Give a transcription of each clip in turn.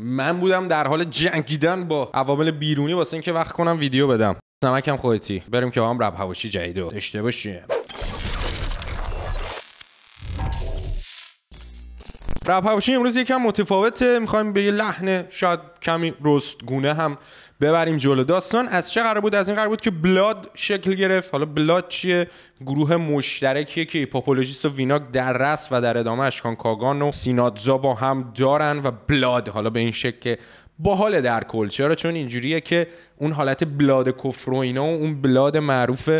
من بودم در حال جنگیدن با عوامل بیرونی واسه اینکه وقت کنم ویدیو بدم نمکم خودتی بریم که با هم رب هواشی و داشته باشیم رپ هاوشی امروز یکم متفاوته میخوایم به یه لحن شاید کمی رستگونه هم ببریم جلو داستان از چه قرار بود از این قرار بود که بلاد شکل گرفت حالا بلاد چیه گروه مشترکیه که ایپاپولوژیست و ویناک در رس و در ادامه اشکان کاگان و سینادزا با هم دارن و بلاد حالا به این شکل که حال در کل چرا چون اینجوریه که اون حالت بلاد کفر و اینا و اون بلاد معروف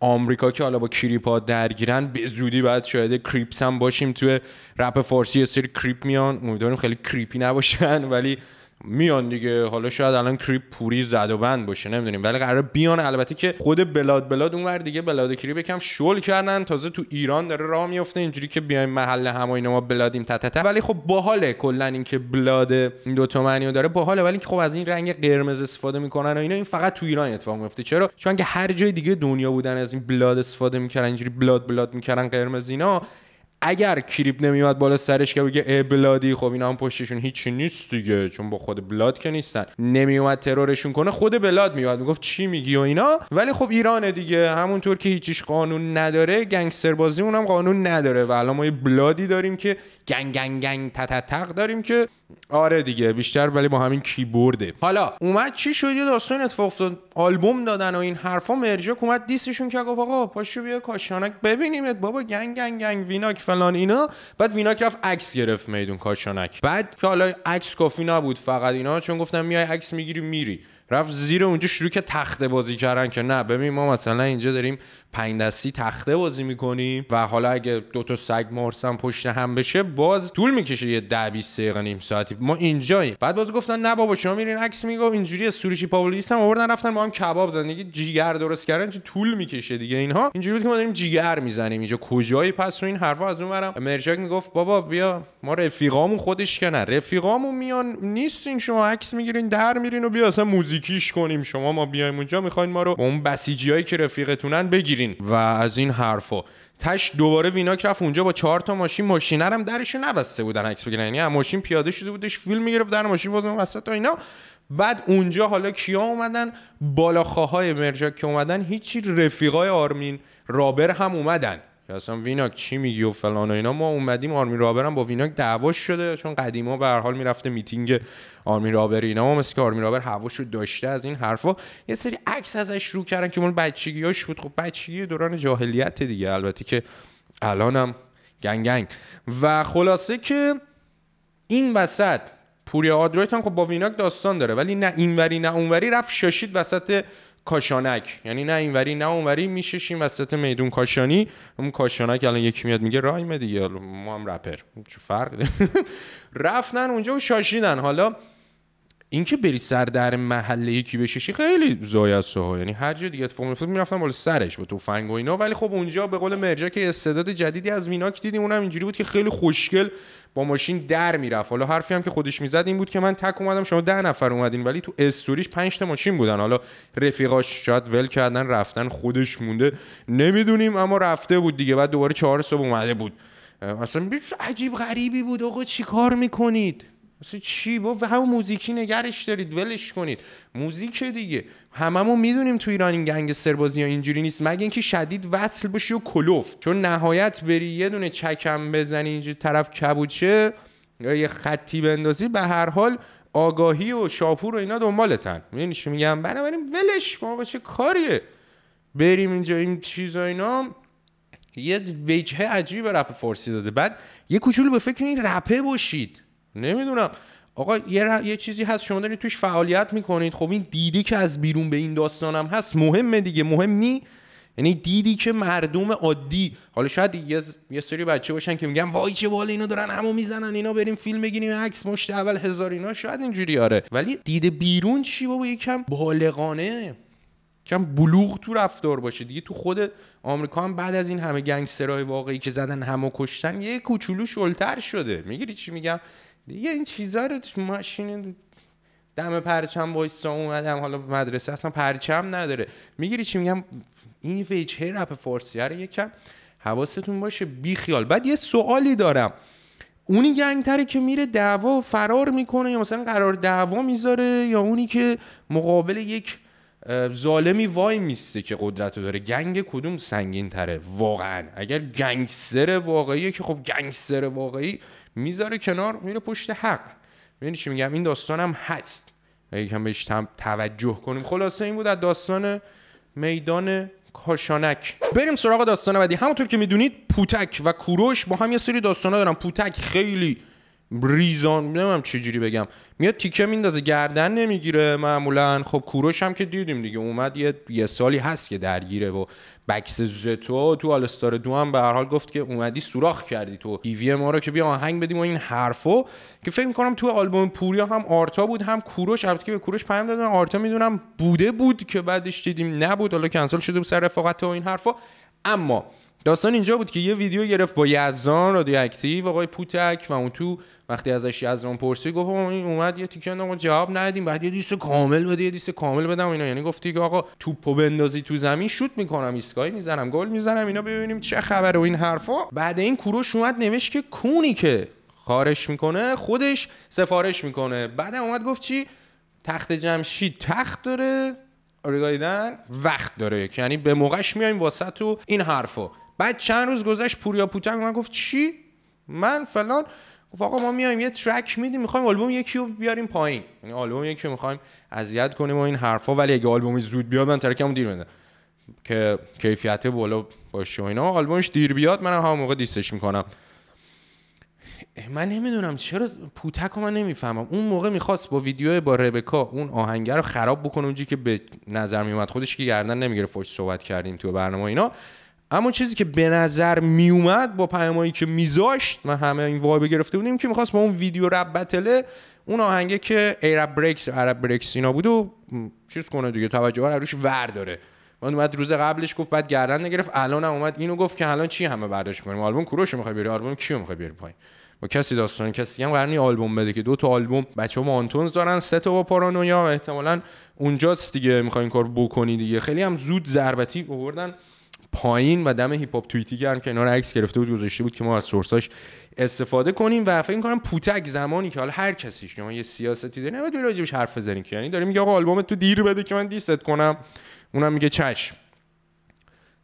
آمریکا که حالا با کریپا درگیرن به زودی بعد شاید کریپس هم باشیم توی رپ فارسی یه سری کریپ میان امیدواریم خیلی کریپی نباشن ولی میان دیگه حالا شاید الان کریپ پوری زد و بند باشه نمیدونیم ولی قرار بیان البته که خود بلاد بلاد اونور دیگه بلاد کریپ کم شل کردن تازه تو ایران داره راه میفته اینجوری که بیایم محل همایون ما بلادیم تتت ولی خب باحاله کلا اینکه بلاد این دو رو داره باحاله ولی خب از این رنگ قرمز استفاده میکنن و اینا این فقط تو ایران اتفاق میفته چرا چون که هر جای دیگه دنیا بودن از این بلاد استفاده میکردن اینجوری بلاد بلاد میکردن قرمز اینا اگر کریپ نمیاد بالا سرش که بگه بلادی خب اینا هم پشتشون هیچی نیست دیگه چون با خود بلاد که نیستن نمیومد ترورشون کنه خود بلاد میومد میگفت چی میگی و اینا ولی خب ایرانه دیگه همونطور که هیچیش قانون نداره گنگستر بازی هم قانون نداره و الان ما یه بلادی داریم که گنگ گنگ گنگ تتتق داریم که آره دیگه بیشتر ولی با همین کیبورده حالا اومد چی شد یه داستان اتفاق افتاد آلبوم دادن و این حرفا مرجا اومد دیستشون که گفت آقا پاشو بیا کاشانک ببینیمت بابا گنگ گنگ گنگ ویناک فلان اینا بعد ویناک رفت عکس گرفت میدون کاشانک بعد که حالا عکس کافی نبود فقط اینا چون گفتم میای عکس میگیری میری رفت زیر اونجا شروع که تخته بازی کردن که نه ببین ما مثلا اینجا داریم پنج دستی تخته بازی میکنیم و حالا اگه دو تا سگ مارسم پشت هم بشه باز طول میکشه یه ده بیست دقیقه نیم ساعتی ما اینجاییم بعد باز گفتن نه بابا شما میرین عکس میگو اینجوری سوریشی پاولیس هم آوردن رفتن ما هم کباب زندگی جیگر درست کردن چه طول میکشه دیگه اینها اینجوری بود که ما داریم جیگر میزنیم اینجا کجایی پس و این حرفا از اون برم مرجاک میگفت بابا بیا ما رفیقامون خودش نه رفیقامون میان نیستین شما عکس میگیرین در میرین و بیا اصلا موزیکیش کنیم شما ما بیایم اونجا میخواین ما رو اون بسیجیایی که رفیقتونن بگیر و از این حرفو تش دوباره ویناک رفت اونجا با چهار تا ماشین ماشینه هم درشو نبسته بودن عکس بگیرن یعنی ماشین پیاده شده بودش فیلم میگرفت در ماشین بازم وسط تا اینا بعد اونجا حالا کیا اومدن بالاخواهای مرجا که اومدن هیچی رفیقای آرمین رابر هم اومدن که اصلا ویناک چی میگی و فلان و اینا ما اومدیم آرمین رابرم با ویناک دعواش شده چون قدیما به هر حال میرفته میتینگ آرمی رابر اینا ما مثل که رابر هواشو رو داشته از این حرفا یه سری عکس ازش رو کردن که مال بچگیاش بود خب بچگی دوران جاهلیت دیگه البته که الانم گنگ گنگ و خلاصه که این وسط پوری آدرویت هم خب با ویناک داستان داره ولی نه اینوری نه اونوری رفت شاشید وسط کاشانک یعنی نه اینوری نه اونوری میششیم وسط میدون کاشانی اون کاشانک الان یکی میاد میگه رایمه دیگه ما هم رپر چه فرق رفتن اونجا و شاشیدن حالا اینکه بری سر در محله یکی بشیشی خیلی زایسته ها یعنی هر جا دیگه اتفاق میفتاد میرفتم بالا سرش با تفنگ و اینا ولی خب اونجا به قول مرجا که استعداد جدیدی از میناک دیدیم اونم اینجوری بود که خیلی خوشگل با ماشین در میرفت حالا حرفی هم که خودش میزد این بود که من تک اومدم شما ده نفر اومدین ولی تو استوریش پنج تا ماشین بودن حالا رفیقاش شاید ول کردن رفتن خودش مونده نمیدونیم اما رفته بود دیگه بعد دوباره چهار صبح اومده بود اصلا عجیب غریبی بود آقا چیکار میکنید مثل چی با همون موزیکی نگرش دارید ولش کنید موزیک دیگه هممون میدونیم تو ایران این گنگ سربازی ها اینجوری نیست مگه اینکه شدید وصل باشی و کلوف چون نهایت بری یه دونه چکم بزنی اینجا طرف کبوچه یا یه خطی بندازی به هر حال آگاهی و شاپور و اینا دنبالتن میدونی چی میگم بنابراین ولش کن آقا چه کاریه بریم اینجا این چیزا اینا یه وجهه عجیبی به رپ فارسی داده بعد یه کوچولو به فکر این رپه باشید نمیدونم آقا یه, یه چیزی هست شما دارید توش فعالیت میکنید خب این دیدی که از بیرون به این داستانم هست مهمه دیگه مهم نی یعنی دیدی که مردم عادی حالا شاید یه, یه سری بچه باشن که میگن وای چه بال اینا دارن همو میزنن اینا بریم فیلم بگیریم عکس مشت اول هزار اینا شاید اینجوری آره ولی دید بیرون چی بابا یکم بالغانه کم بلوغ تو رفتار باشه دیگه تو خود آمریکا هم بعد از این همه گنگسترهای واقعی که زدن همو کشتن یه کوچولو شلتر شده میگیری چی میگم دیگه این چیزا رو ماشین دم پرچم وایسا اومدم حالا مدرسه اصلا پرچم نداره میگیری چی میگم این وجهه رپ فارسی رو آره، یکم حواستون باشه خیال بعد یه سوالی دارم اونی گنگتره که میره دعوا فرار میکنه یا مثلا قرار دعوا میذاره یا اونی که مقابل یک ظالمی وای میسته که قدرت رو داره گنگ کدوم سنگین تره واقعا اگر گنگستر واقعیه که خب گنگستر واقعی میذاره کنار میره پشت حق میبینی چی میگم این داستان هم هست یکم بهش توجه کنیم خلاصه این بود از داستان میدان کاشانک بریم سراغ داستان بعدی همونطور که میدونید پوتک و کوروش با هم یه سری ها دارن پوتک خیلی ریزان نمیدونم چه بگم میاد تیکه میندازه گردن نمیگیره معمولا خب کوروش هم که دیدیم دیگه اومد یه, یه سالی هست که درگیره و بکس زتو تو آلستار دو هم به هر حال گفت که اومدی سوراخ کردی تو دیوی ما رو که بیا آهنگ بدیم و این حرفو که فکر میکنم تو آلبوم پوریا هم آرتا بود هم کوروش البته که به کوروش پیام دادن آرتا میدونم بوده بود که بعدش دیدیم نبود حالا کنسل شده سر رفاقت و این حرفا اما داستان اینجا بود که یه ویدیو گرفت با یزان رادیو اکتیو آقای پوتک و اون تو وقتی ازش یزان پرسی گفت این اومد یه تیکه آقا جواب ندیم بعد یه دیس کامل بده یه دیس کامل بدم اینا یعنی گفتی که آقا توپو بندازی تو زمین شوت میکنم ایستگاهی میزنم گل میزنم اینا ببینیم چه خبر و این حرفا بعد این کوروش اومد نوشت که کونی که خارش میکنه خودش سفارش میکنه بعد اومد گفت چی تخت جمشید تخت داره آره وقت داره یعنی به موقعش میایم واسه تو این حرفو بعد چند روز گذشت پوریا پوتنگ من گفت چی من فلان گفت آقا ما میایم یه ترک میدیم میخوایم آلبوم یکی رو بیاریم پایین یعنی آلبوم یکی رو میخوایم اذیت کنیم و این حرفا ولی اگه آلبومی زود بیاد من ترکمو دیر میدم که کیفیت بالا باشه و اینا آلبومش دیر بیاد منم هم موقع دیستش میکنم من نمیدونم چرا پوتک رو من نمیفهمم اون موقع میخواست با ویدیو با ربکا اون آهنگ رو خراب بکنه اونجی که به نظر میومد خودش که گردن نمیگیره فوش صحبت کردیم تو برنامه اینا اما چیزی که به نظر میومد با پیامایی که میذاشت و همه این وایب گرفته بودیم که میخواست با اون ویدیو رب بتله اون آهنگه که ایرب بریکس عرب بریکس اینا بود و چیز کنه دیگه توجه ها روش ور داره من اومد روز قبلش گفت بعد گردن نگرفت الان هم اومد اینو گفت که الان چی همه برداشت می‌کنیم آلبوم کوروش میخوای بری آلبوم کیو میخوای بری پایین با کسی داستان کسی هم قرنی آلبوم بده که دو تا آلبوم بچه ما آنتونز دارن سه تا با پارانویا احتمالا اونجاست دیگه می‌خواد این کار بکنی دیگه خیلی هم زود ضربتی آوردن پایین و دم هیپ هاپ توییتی که هم رو عکس گرفته بود گذاشته بود که ما از سورساش استفاده کنیم و فکر کنم پوتک زمانی که حالا هر کسی شما یه سیاستی داره نمی‌دونی راجبش حرف بزنیم که یعنی داره میگه آقا آلبوم تو دیر بده که من دیست کنم اونم میگه چشم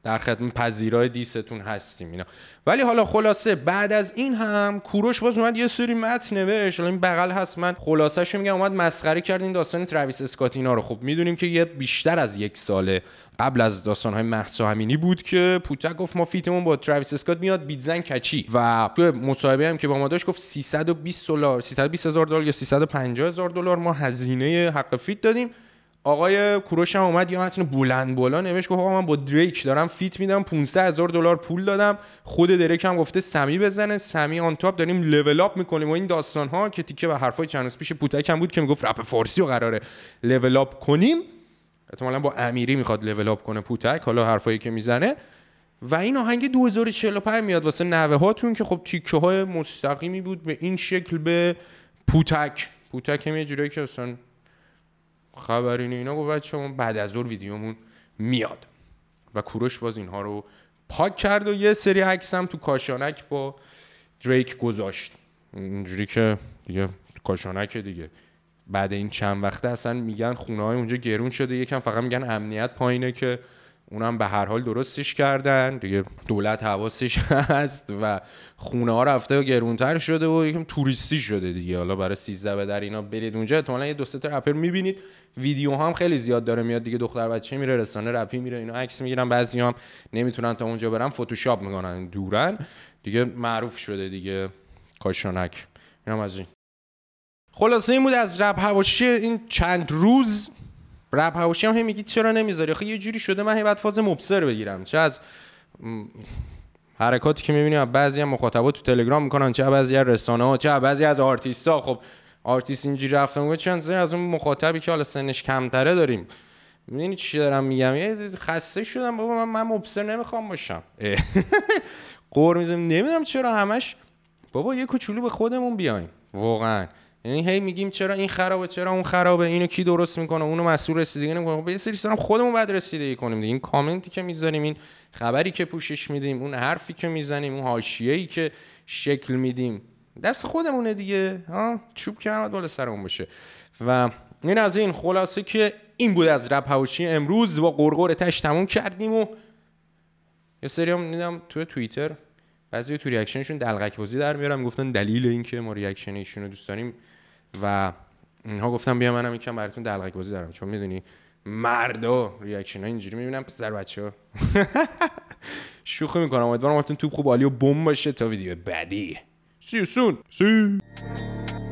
در خدمت پذیرای دیستون هستیم اینا ولی حالا خلاصه بعد از این هم کوروش باز اومد یه سری متن نوشت حالا این بغل هست من رو میگم اومد مسخره کرد این داستان ترویس اسکات اینا رو خب میدونیم که یه بیشتر از یک ساله قبل از داستان‌های مهسا همینی بود که پوتک گفت ما فیتمون با ترویس اسکات میاد بیتزن کچی و تو مصاحبه هم که با ما داشت گفت 320 دلار 320 هزار دلار یا 350 هزار دلار ما هزینه حق فیت دادیم آقای کوروش هم اومد یه متن بلند بالا نوشت گفت آقا من با دریک دارم فیت میدم 15 هزار دلار پول دادم خود دریک هم گفته سمی بزنه سمی آن تاپ داریم لول اپ میکنیم و این داستان ها که تیکه و حرفای چند روز پیش پوتک هم بود که میگفت رپ فارسی رو قراره لول اپ کنیم احتمالاً با امیری میخواد لول اپ کنه پوتک حالا حرفایی که میزنه و این آهنگ 2045 میاد واسه نوه هاتون که خب تیکه های مستقیمی بود به این شکل به پوتک پوتک هم یه جوری که اصلا خبری نه اینا گفت بچه اون بعد از ظهر ویدیومون میاد و کوروش باز اینها رو پاک کرد و یه سری عکس تو کاشانک با دریک گذاشت اینجوری که دیگه کاشانک دیگه بعد این چند وقته اصلا میگن خونه های اونجا گرون شده یکم فقط میگن امنیت پایینه که اونم به هر حال درستش کردن دیگه دولت حواسش هست و خونه ها رفته و گرونتر شده و یکم توریستی شده دیگه حالا برای سیزده به در اینا برید اونجا احتمالاً یه دو سه تا رپر میبینید ویدیو هم خیلی زیاد داره میاد دیگه دختر بچه میره رسانه رپی میره اینا عکس میگیرن بعضی هم نمیتونن تا اونجا برن فتوشاپ میکنن دورن دیگه معروف شده دیگه کاشانک اینم از این خلاصه این بود از رپ هواشی این چند روز رپ هاوشی هم میگی میگید چرا نمیذاری آخه یه جوری شده من هی بعد فاز مبصر بگیرم چه از حرکاتی که میبینیم بعضی هم مخاطبا تو تلگرام میکنن چه بعضی از رسانه ها چه بعضی از ها خب آرتیست اینجوری رفته میگه چند از اون مخاطبی که حالا سنش کمتره داریم میبینی چی دارم میگم خسته شدم بابا من من مبصر نمیخوام باشم قور میزم نمیدونم چرا همش بابا یه کوچولو به خودمون بیایم واقعا یعنی هی میگیم چرا این خرابه چرا اون خرابه اینو کی درست میکنه اونو مسئول رسیدگی نمیکنه خب یه سری خودمون بعد رسیدگی کنیم دیگه این کامنتی که میذاریم این خبری که پوشش میدیم اون حرفی که میزنیم اون ای که شکل میدیم دست خودمونه دیگه ها چوب که هم دل سرمون باشه و این از این خلاصه که این بود از رپ هاوشی امروز با قرقر تش تموم کردیم و یه سریام دیدم تو توییتر بعضی تو ریاکشنشون دلغک بازی در میارم گفتن دلیل اینکه ما ریاکشن ایشونو دوست داریم و اینها گفتم بیا منم یکم براتون دلغک بازی دارم چون میدونی مردا ریاکشن ها اینجوری میبینم پسر بچه ها شوخی میکنم امیدوارم براتون توپ خوب عالی و بم باشه تا ویدیو بعدی سیو سون سی